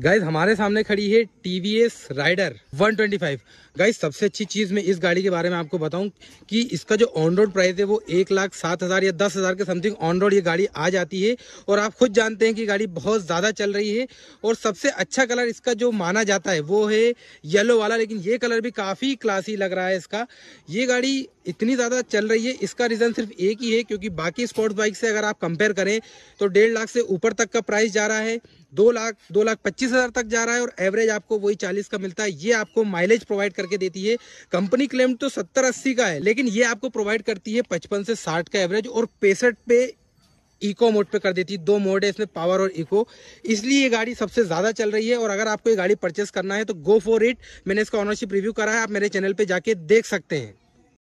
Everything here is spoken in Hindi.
गाइज हमारे सामने खड़ी है T V S Raider five guys सबसे अच्छी चीज मैं इस गाड़ी के बारे में आपको बताऊं कि इसका जो ऑन रोड प्राइस है वो एक लाख सात हजार या दस हजार के समथिंग ऑन रोड ये गाड़ी आ जाती है और आप खुद जानते हैं कि गाड़ी बहुत ज्यादा चल रही है और सबसे अच्छा कलर इसका जो माना जाता है वो है येलो वाला लेकिन ये कलर भी काफी क्लासी लग रहा है इसका ये गाड़ी इतनी ज़्यादा चल रही है इसका रीज़न सिर्फ एक ही है क्योंकि बाकी स्पोर्ट्स बाइक से अगर आप कंपेयर करें तो डेढ़ लाख से ऊपर तक का प्राइस जा रहा है दो लाख दो लाख पच्चीस हज़ार तक जा रहा है और एवरेज आपको वही चालीस का मिलता है ये आपको माइलेज प्रोवाइड करके देती है कंपनी क्लेम तो सत्तर अस्सी का है लेकिन ये आपको प्रोवाइड करती है पचपन से साठ का एवरेज और पैंसठ पे इको मोड पे कर देती है दो मोड है इसमें पावर और इको इसलिए ये गाड़ी सबसे ज़्यादा चल रही है और अगर आपको ये गाड़ी परचेस करना है तो गो फॉर इट मैंने इसका ऑनरशिप रिव्यू करा है आप मेरे चैनल पर जाके देख सकते हैं